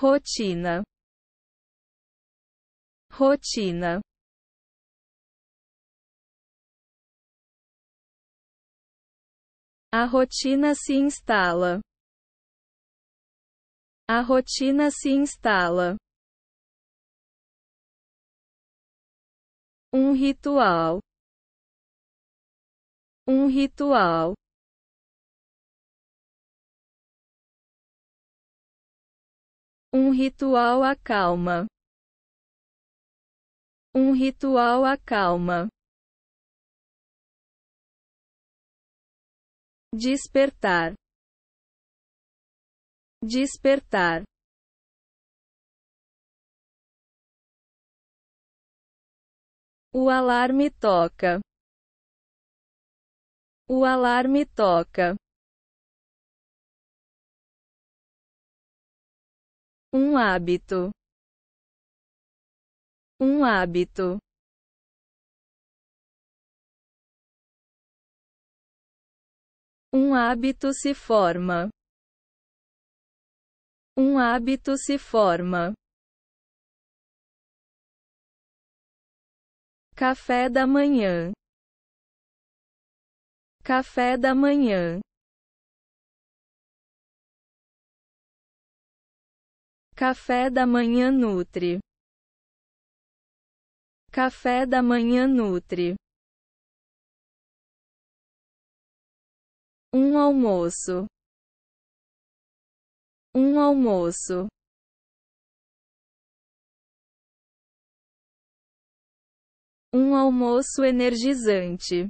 rotina, rotina. A rotina se instala. A rotina se instala. Um ritual. Um ritual. Um ritual acalma. Um ritual acalma. Despertar. Despertar. O alarme toca. O alarme toca. Um hábito. Um hábito. Um hábito se forma. Um hábito se forma. Café da manhã. Café da manhã. Café da manhã nutre. Café da manhã nutre. Um almoço. Um almoço. Um almoço energizante.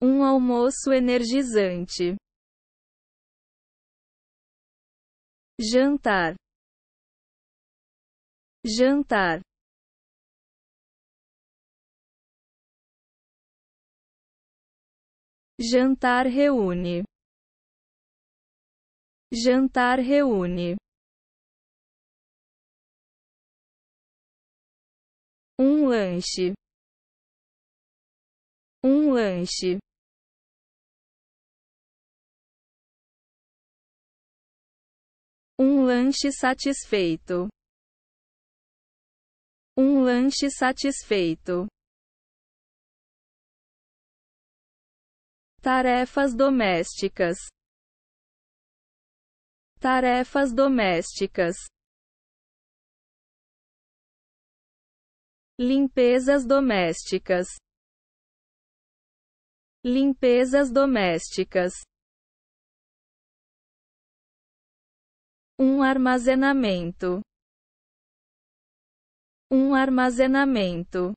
Um almoço energizante. jantar jantar jantar reúne jantar reúne um lanche um lanche Um lanche satisfeito. Um lanche satisfeito. Tarefas domésticas. Tarefas domésticas. Limpezas domésticas. Limpezas domésticas. Um armazenamento. Um armazenamento.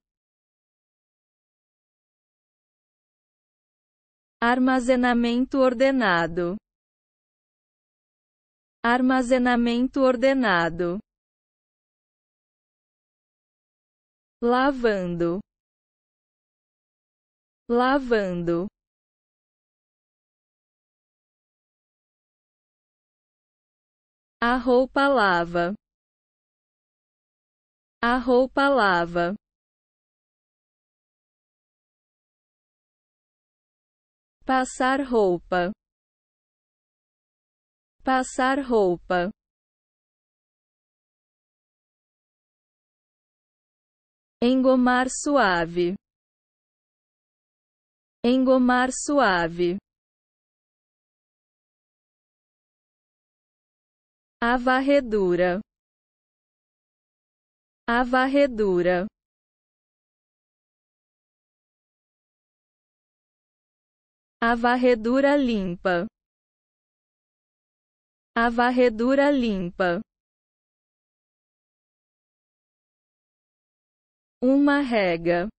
Armazenamento ordenado. Armazenamento ordenado. Lavando. Lavando. A roupa lava. A roupa lava. Passar roupa. Passar roupa. Engomar suave. Engomar suave. A varredura. A varredura. A varredura limpa. A varredura limpa. Uma rega.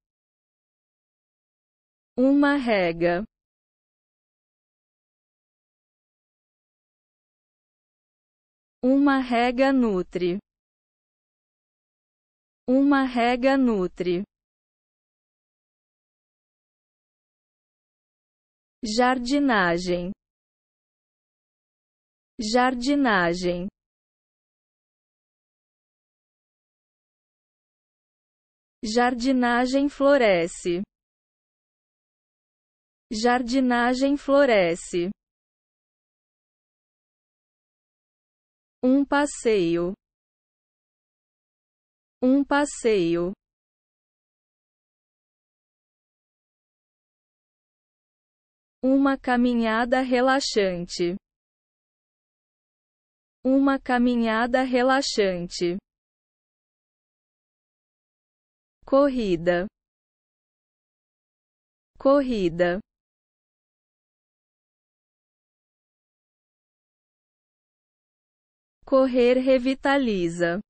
Uma rega. Uma rega nutre. Uma rega nutre. Jardinagem. Jardinagem. Jardinagem floresce. Jardinagem floresce. Um passeio. Um passeio. Uma caminhada relaxante. Uma caminhada relaxante. Corrida. Corrida. Correr revitaliza.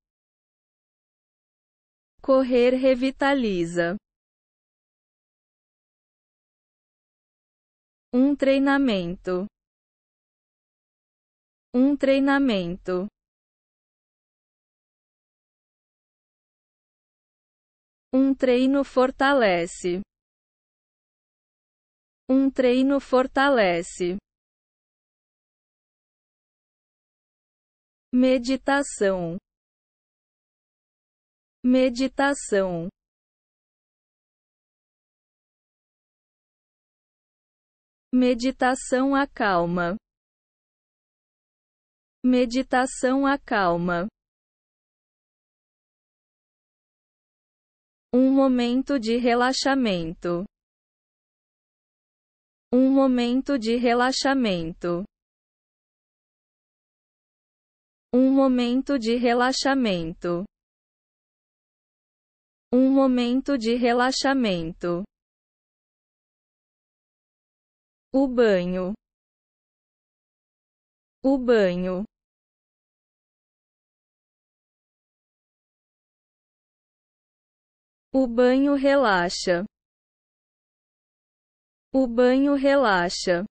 Correr revitaliza. Um treinamento. Um treinamento. Um treino fortalece. Um treino fortalece. meditação, meditação. Meditação acalma. Meditação acalma. Um momento de relaxamento. Um momento de relaxamento. Um momento de relaxamento. Um momento de relaxamento. O banho. O banho. O banho relaxa. O banho relaxa.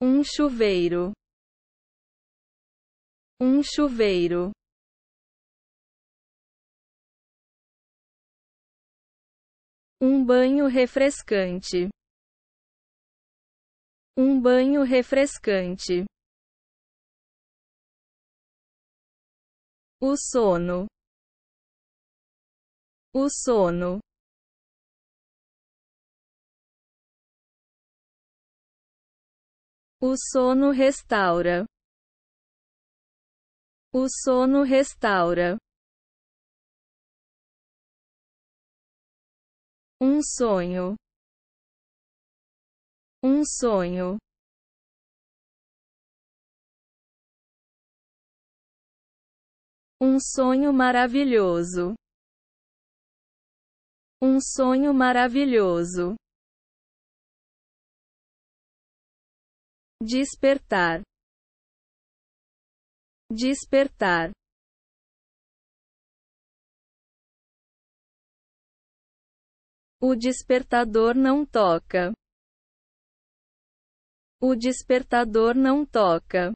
Um chuveiro. Um chuveiro. Um banho refrescante. Um banho refrescante. O sono. O sono. O sono restaura. O sono restaura. Um sonho. Um sonho. Um sonho maravilhoso. Um sonho maravilhoso. despertar, despertar. O despertador não toca. O despertador não toca.